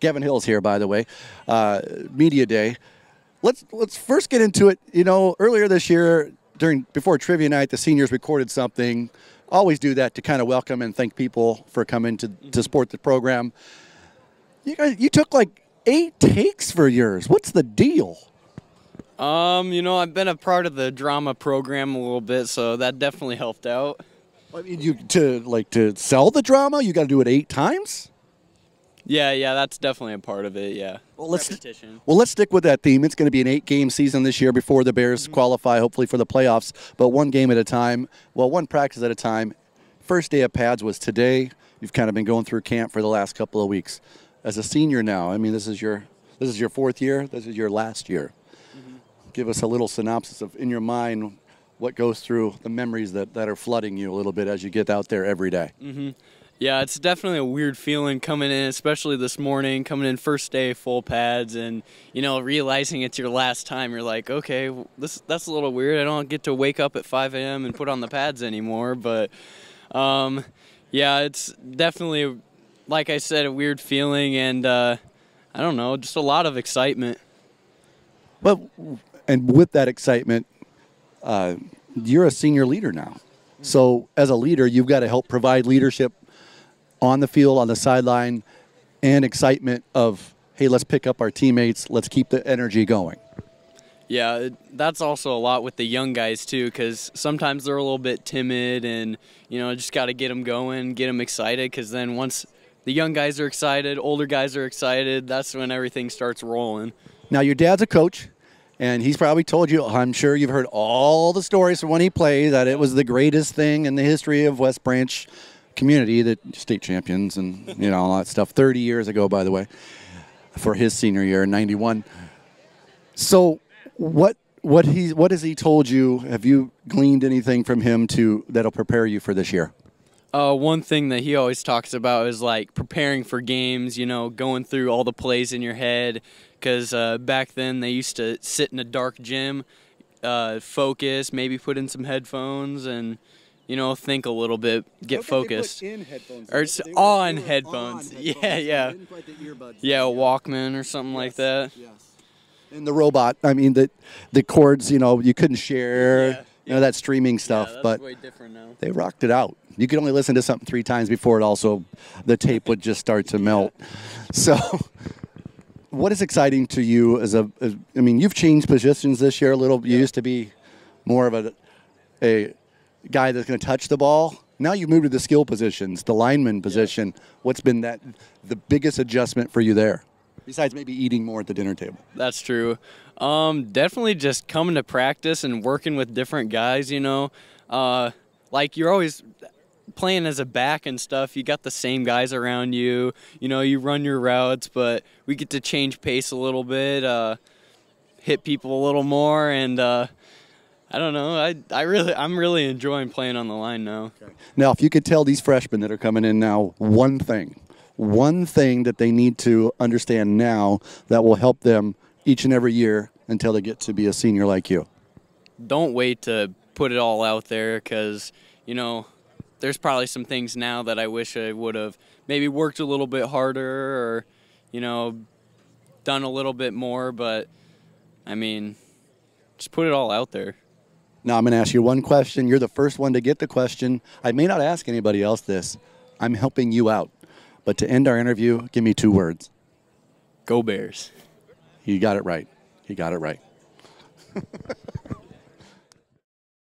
Gavin Hills here, by the way. Uh, Media Day. Let's let's first get into it. You know, earlier this year, during before trivia night, the seniors recorded something. Always do that to kind of welcome and thank people for coming to to mm-hmm. support the program. You guys, you took like eight takes for yours. What's the deal? Um, you know, I've been a part of the drama program a little bit, so that definitely helped out. I mean, you to like to sell the drama, you got to do it eight times. Yeah, yeah, that's definitely a part of it. Yeah. Well, let's Repetition. well let's stick with that theme. It's going to be an eight-game season this year before the Bears mm-hmm. qualify, hopefully for the playoffs. But one game at a time. Well, one practice at a time. First day of pads was today. You've kind of been going through camp for the last couple of weeks. As a senior now, I mean, this is your this is your fourth year. This is your last year. Mm-hmm. Give us a little synopsis of in your mind what goes through the memories that, that are flooding you a little bit as you get out there every day. Mm-hmm. Yeah, it's definitely a weird feeling coming in, especially this morning, coming in first day full pads, and you know realizing it's your last time. You're like, okay, this that's a little weird. I don't get to wake up at 5 a.m. and put on the pads anymore. But um, yeah, it's definitely, like I said, a weird feeling, and uh, I don't know, just a lot of excitement. Well, and with that excitement, uh, you're a senior leader now. So as a leader, you've got to help provide leadership on the field, on the sideline, and excitement of, hey, let's pick up our teammates, let's keep the energy going. Yeah, that's also a lot with the young guys too, because sometimes they're a little bit timid, and you know, just got to get them going, get them excited, because then once the young guys are excited, older guys are excited, that's when everything starts rolling. Now, your dad's a coach, and he's probably told you, I'm sure you've heard all the stories from when he played, that it was the greatest thing in the history of West Branch community that state champions and you know all that stuff 30 years ago by the way for his senior year in 91 so what what he what has he told you have you gleaned anything from him to that'll prepare you for this year uh, one thing that he always talks about is like preparing for games you know going through all the plays in your head because uh, back then they used to sit in a dark gym uh, focus maybe put in some headphones and you know, think a little bit, get focused. Or it's on, headphones. Yeah, Yeah, yeah. Yeah, Walkman or something yes. like that. Yes. And the robot, I mean, the the cords. you know, you couldn't share, yeah. you know, that streaming stuff. Yeah, but they rocked it out. You could only listen to something three times before it also, the tape would just start to melt. So what is exciting to you as a? As, I mean, you've changed positions this year a little. You used to be more of a, a guy that's going to touch the ball. Now you move to the skill positions, the lineman position. Yeah. What's been that the biggest adjustment for you there? Besides maybe eating more at the dinner table. That's true. Um, definitely just coming to practice and working with different guys, you know. Uh, like you're always playing as a back and stuff, you got the same guys around you. You know, you run your routes, but we get to change pace a little bit, uh, hit people a little more, and uh, I don't know. I, I really I'm really enjoying playing on the line now. Okay. Now, if you could tell these freshmen that are coming in now one thing, one thing that they need to understand now that will help them each and every year until they get to be a senior like you. Don't wait to put it all out there because you know there's probably some things now that I wish I would have maybe worked a little bit harder or you know done a little bit more, but I mean just put it all out there. Now I'm going to ask you one question. You're the first one to get the question. I may not ask anybody else this. I'm helping you out. But to end our interview, give me two words. Go Bears. You got it right. You got it right.